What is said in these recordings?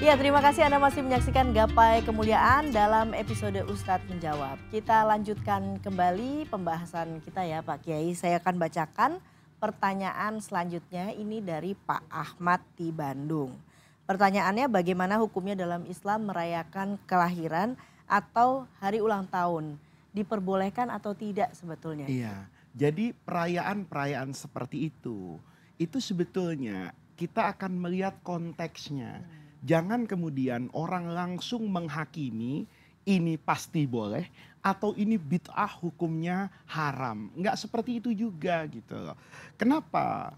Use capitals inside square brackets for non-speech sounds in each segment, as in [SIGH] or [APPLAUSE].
Ya, terima kasih Anda masih menyaksikan Gapai Kemuliaan dalam episode Ustadz Menjawab. Kita lanjutkan kembali pembahasan kita ya Pak Kiai. Saya akan bacakan pertanyaan selanjutnya ini dari Pak Ahmad di Bandung. Pertanyaannya bagaimana hukumnya dalam Islam merayakan kelahiran atau hari ulang tahun? Diperbolehkan atau tidak sebetulnya? Iya, jadi perayaan-perayaan seperti itu, itu sebetulnya kita akan melihat konteksnya. Hmm Jangan kemudian orang langsung menghakimi ini pasti boleh atau ini bid'ah hukumnya haram. Enggak seperti itu juga gitu loh. Kenapa?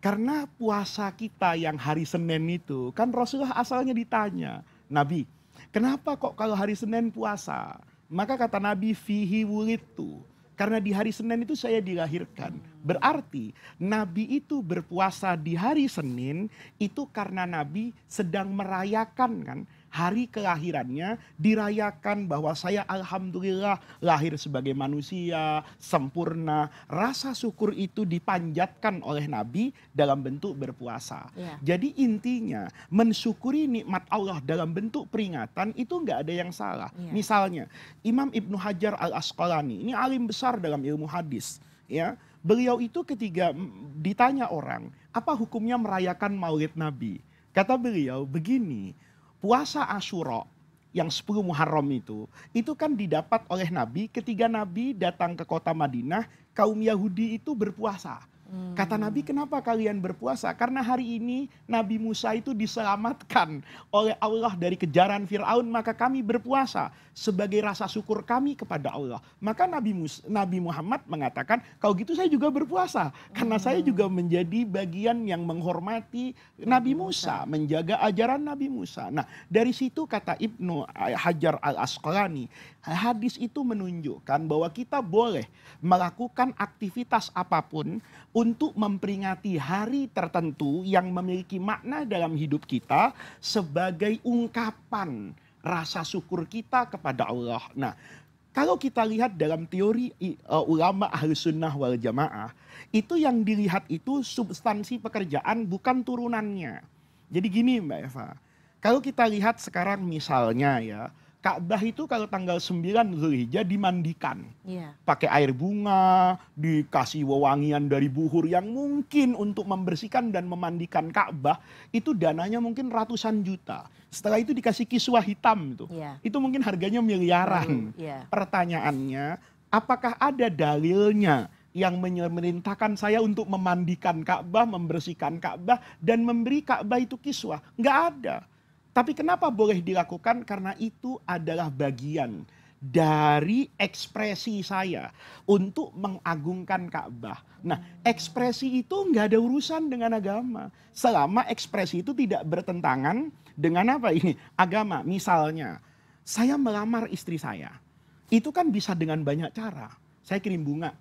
Karena puasa kita yang hari Senin itu kan Rasulullah asalnya ditanya, "Nabi, kenapa kok kalau hari Senin puasa?" Maka kata Nabi, "Fihi wulitu." Karena di hari Senin itu saya dilahirkan. Berarti Nabi itu berpuasa di hari Senin itu karena Nabi sedang merayakan kan hari kelahirannya dirayakan bahwa saya alhamdulillah lahir sebagai manusia sempurna. Rasa syukur itu dipanjatkan oleh Nabi dalam bentuk berpuasa. Ya. Jadi intinya mensyukuri nikmat Allah dalam bentuk peringatan itu nggak ada yang salah. Ya. Misalnya Imam Ibnu Hajar Al Asqalani ini alim besar dalam ilmu hadis, ya. Beliau itu ketika ditanya orang, apa hukumnya merayakan maulid Nabi? Kata beliau begini, puasa Asyura yang 10 Muharram itu, itu kan didapat oleh Nabi ketika Nabi datang ke kota Madinah, kaum Yahudi itu berpuasa. Hmm. Kata Nabi, kenapa kalian berpuasa? Karena hari ini Nabi Musa itu diselamatkan oleh Allah dari kejaran Fir'aun. Maka kami berpuasa sebagai rasa syukur kami kepada Allah. Maka Nabi, Musa, Nabi Muhammad mengatakan, kalau gitu saya juga berpuasa. Karena hmm. saya juga menjadi bagian yang menghormati Nabi Musa. Menjaga ajaran Nabi Musa. Nah dari situ kata Ibnu Hajar al-Asqalani, hadis itu menunjukkan bahwa kita boleh melakukan aktivitas apapun untuk memperingati hari tertentu yang memiliki makna dalam hidup kita sebagai ungkapan rasa syukur kita kepada Allah. Nah, kalau kita lihat dalam teori uh, ulama ahli sunnah wal jamaah, itu yang dilihat itu substansi pekerjaan bukan turunannya. Jadi gini Mbak Eva, kalau kita lihat sekarang misalnya ya, Ka'bah itu kalau tanggal 9 Zulhijjah dimandikan. Yeah. Pakai air bunga, dikasih wewangian dari buhur yang mungkin untuk membersihkan dan memandikan Ka'bah itu dananya mungkin ratusan juta. Setelah itu dikasih kiswah hitam itu. Yeah. Itu mungkin harganya miliaran. Mm, yeah. Pertanyaannya, apakah ada dalilnya yang memerintahkan saya untuk memandikan Ka'bah, membersihkan Ka'bah dan memberi Ka'bah itu kiswah? Enggak ada. Tapi kenapa boleh dilakukan? Karena itu adalah bagian dari ekspresi saya untuk mengagungkan Ka'bah. Nah, ekspresi itu nggak ada urusan dengan agama. Selama ekspresi itu tidak bertentangan dengan apa ini? Agama. Misalnya, saya melamar istri saya. Itu kan bisa dengan banyak cara. Saya kirim bunga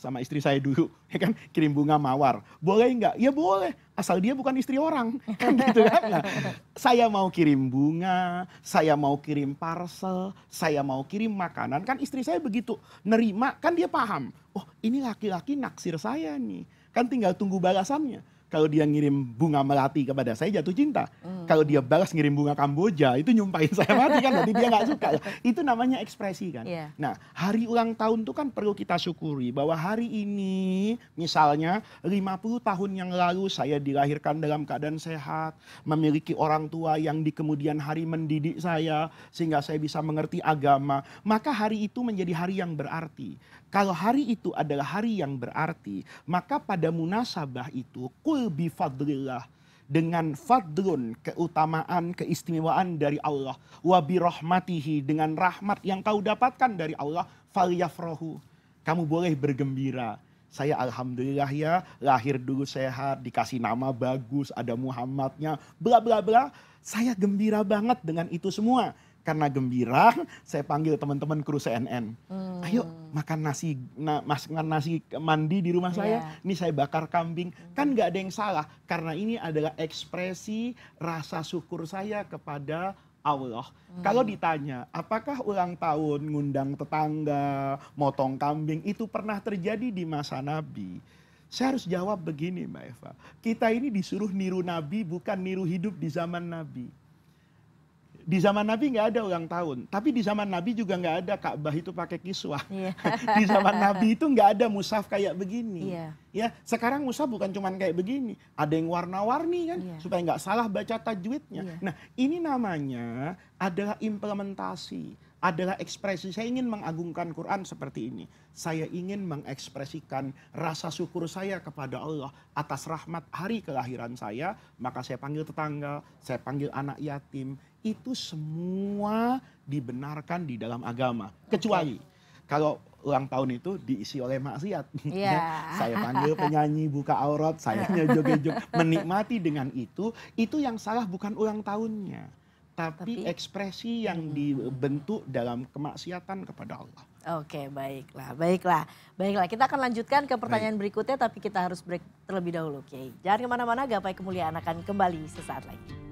sama istri saya dulu, [LAUGHS] ya kan kirim bunga mawar, boleh nggak? Ya boleh, asal dia bukan istri orang, [LAUGHS] kan gitu kan? Nah, saya mau kirim bunga, saya mau kirim parcel, saya mau kirim makanan, kan istri saya begitu nerima, kan dia paham. Oh ini laki-laki naksir saya nih, kan tinggal tunggu balasannya kalau dia ngirim bunga melati kepada saya jatuh cinta. Hmm. Kalau dia balas ngirim bunga Kamboja itu nyumpahin saya mati kan berarti dia nggak suka. [LAUGHS] Itu namanya ekspresi kan. Yeah. Nah, hari ulang tahun itu kan perlu kita syukuri bahwa hari ini misalnya 50 tahun yang lalu saya dilahirkan dalam keadaan sehat, memiliki orang tua yang di kemudian hari mendidik saya sehingga saya bisa mengerti agama, maka hari itu menjadi hari yang berarti. Kalau hari itu adalah hari yang berarti, maka pada munasabah itu kul bifadlillah dengan fadlun keutamaan keistimewaan dari Allah wa birahmatihi dengan rahmat yang kau dapatkan dari Allah falyafrahu kamu boleh bergembira saya alhamdulillah ya lahir dulu sehat dikasih nama bagus ada Muhammadnya bla bla bla saya gembira banget dengan itu semua karena gembira saya panggil teman-teman kru CNN. Hmm. Ayo makan nasi na, makan nasi mandi di rumah iya. saya. Yeah. Ini saya bakar kambing. Hmm. Kan nggak ada yang salah karena ini adalah ekspresi rasa syukur saya kepada Allah. Hmm. Kalau ditanya, apakah ulang tahun ngundang tetangga, motong kambing itu pernah terjadi di masa Nabi? Saya harus jawab begini Mbak Eva. Kita ini disuruh niru Nabi bukan niru hidup di zaman Nabi di zaman Nabi nggak ada ulang tahun, tapi di zaman Nabi juga nggak ada Ka'bah itu pakai kiswah. Yeah. [LAUGHS] di zaman Nabi itu nggak ada musaf kayak begini. Yeah. Ya, sekarang musaf bukan cuman kayak begini, ada yang warna-warni kan yeah. supaya nggak salah baca tajwidnya. Yeah. Nah, ini namanya adalah implementasi adalah ekspresi saya ingin mengagungkan Quran seperti ini. Saya ingin mengekspresikan rasa syukur saya kepada Allah atas rahmat hari kelahiran saya, maka saya panggil tetangga, saya panggil anak yatim. Itu semua dibenarkan di dalam agama, kecuali kalau ulang tahun itu diisi oleh maksiat. Yeah. [LAUGHS] saya panggil penyanyi buka aurat, saya [LAUGHS] joget-joget menikmati dengan itu, itu yang salah bukan ulang tahunnya tapi, ekspresi yang hmm. dibentuk dalam kemaksiatan kepada Allah. Oke, baiklah, baiklah, baiklah. Kita akan lanjutkan ke pertanyaan Baik. berikutnya, tapi kita harus break terlebih dahulu, Oke, Jangan kemana-mana, gapai kemuliaan akan kembali sesaat lagi.